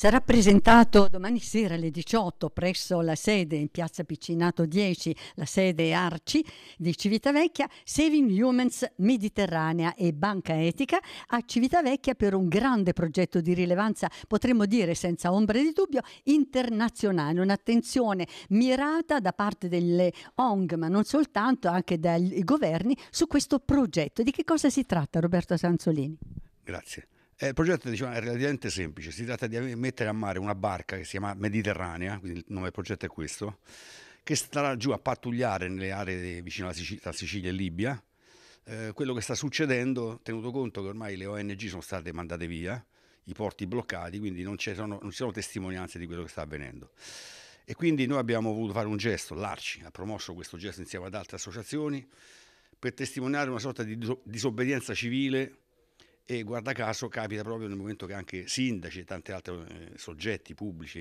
Sarà presentato domani sera alle 18 presso la sede in piazza Piccinato 10, la sede Arci di Civitavecchia, Saving Humans Mediterranea e Banca Etica a Civitavecchia per un grande progetto di rilevanza, potremmo dire senza ombre di dubbio, internazionale, un'attenzione mirata da parte delle ONG, ma non soltanto, anche dai governi su questo progetto. Di che cosa si tratta, Roberto Sanzolini? Grazie. Eh, il progetto diciamo, è relativamente semplice, si tratta di mettere a mare una barca che si chiama Mediterranea, quindi il nome del progetto è questo, che starà giù a pattugliare nelle aree vicino alla Sicilia, tra Sicilia e Libia. Eh, quello che sta succedendo, tenuto conto che ormai le ONG sono state mandate via, i porti bloccati, quindi non ci sono, non ci sono testimonianze di quello che sta avvenendo. E quindi noi abbiamo voluto fare un gesto, l'Arci ha promosso questo gesto insieme ad altre associazioni, per testimoniare una sorta di disobbedienza civile e guarda caso capita proprio nel momento che anche sindaci e tanti altri eh, soggetti pubblici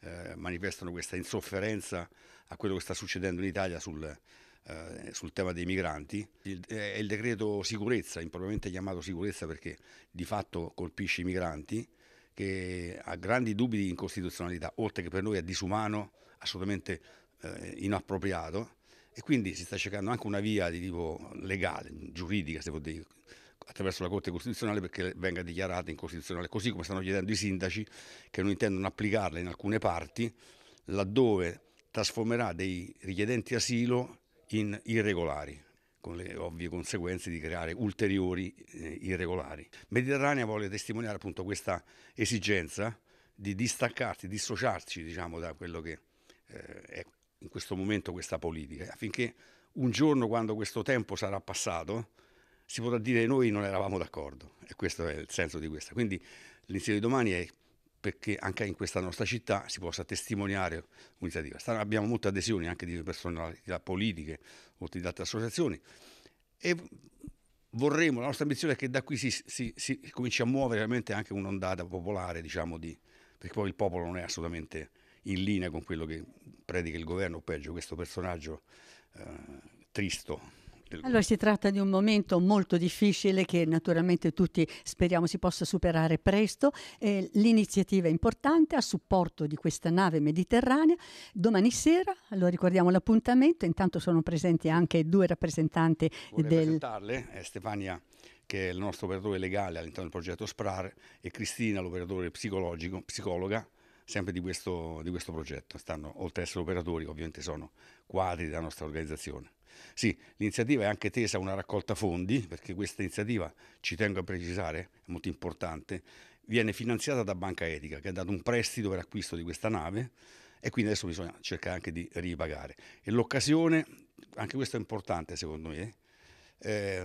eh, manifestano questa insofferenza a quello che sta succedendo in Italia sul, eh, sul tema dei migranti. è il decreto sicurezza, impropriamente chiamato sicurezza perché di fatto colpisce i migranti, che ha grandi dubbi di incostituzionalità, oltre che per noi è disumano, assolutamente inappropriato e quindi si sta cercando anche una via di tipo legale, giuridica se vuol dire attraverso la Corte Costituzionale perché venga dichiarata incostituzionale, così come stanno chiedendo i sindaci che non intendono applicarla in alcune parti, laddove trasformerà dei richiedenti asilo in irregolari con le ovvie conseguenze di creare ulteriori eh, irregolari. Mediterranea vuole testimoniare appunto questa esigenza di distaccarsi, dissociarci diciamo, da quello che eh, è in questo momento questa politica, affinché un giorno quando questo tempo sarà passato, si potrà dire noi non eravamo d'accordo e questo è il senso di questa. Quindi l'insieme di domani è perché anche in questa nostra città si possa testimoniare un'iniziativa. Abbiamo molte adesioni anche di personalità politiche, oltre di altre associazioni e vorremmo, la nostra ambizione è che da qui si, si, si cominci a muovere veramente anche un'ondata popolare, diciamo, di, perché poi il popolo non è assolutamente in linea con quello che predica il governo, o peggio questo personaggio eh, tristo allora si tratta di un momento molto difficile che naturalmente tutti speriamo si possa superare presto. Eh, l'iniziativa è importante a supporto di questa nave mediterranea. Domani sera, allora ricordiamo l'appuntamento, intanto sono presenti anche due rappresentanti Vorrei del... presentarle, è Stefania che è il nostro operatore legale all'interno del progetto SPRAR e Cristina l'operatore psicologico, psicologa sempre di questo, di questo progetto. Stanno, oltre ad essere operatori, ovviamente sono quadri della nostra organizzazione. Sì, l'iniziativa è anche tesa a una raccolta fondi, perché questa iniziativa, ci tengo a precisare, è molto importante, viene finanziata da Banca Etica, che ha dato un prestito per l'acquisto di questa nave e quindi adesso bisogna cercare anche di ripagare. E l'occasione, anche questo è importante secondo me, eh,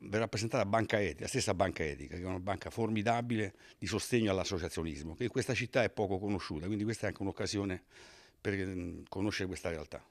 verrà presentata Banca Etica, la stessa Banca Etica, che è una banca formidabile di sostegno all'associazionismo, che in questa città è poco conosciuta, quindi questa è anche un'occasione per ehm, conoscere questa realtà.